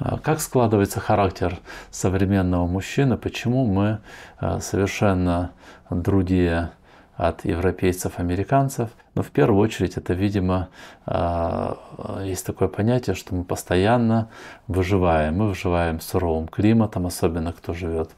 А, как складывается характер современного мужчины? Почему мы а, совершенно другие от европейцев, американцев. Но в первую очередь это, видимо, а, есть такое понятие, что мы постоянно выживаем. Мы выживаем с суровым климатом, особенно кто живет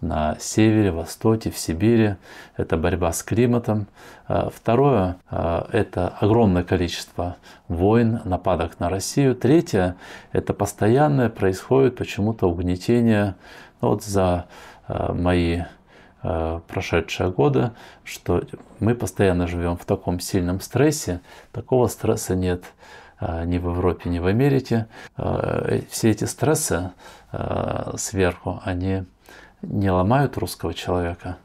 на севере, востоке, в Сибири. Это борьба с климатом. А, второе а, – это огромное количество войн, нападок на Россию. Третье – это постоянное происходит почему-то угнетение. Ну вот за мои Э, прошедшие годы, что мы постоянно живем в таком сильном стрессе, такого стресса нет э, ни в Европе, ни в Америке. Э, все эти стрессы сверху, они не ломают русского человека,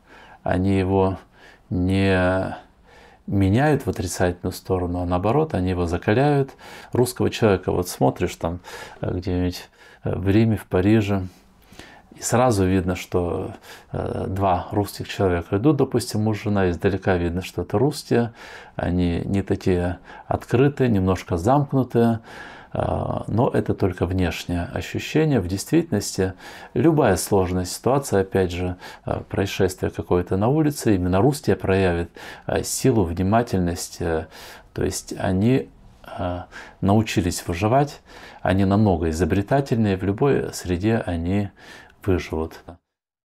они его не меняют в отрицательную сторону, а наоборот, они его закаляют. Русского человека, вот смотришь там где-нибудь в Риме, в Париже, сразу видно, что э, два русских человека идут, допустим, муж и жена, издалека видно, что это русские, они не такие открытые, немножко замкнутые, э, но это только внешнее ощущение. В действительности любая сложная ситуация, опять же, э, происшествие какое-то на улице, именно русские проявят силу, внимательность, то есть они научились выживать, они намного изобретательнее, в любой среде они пишуть.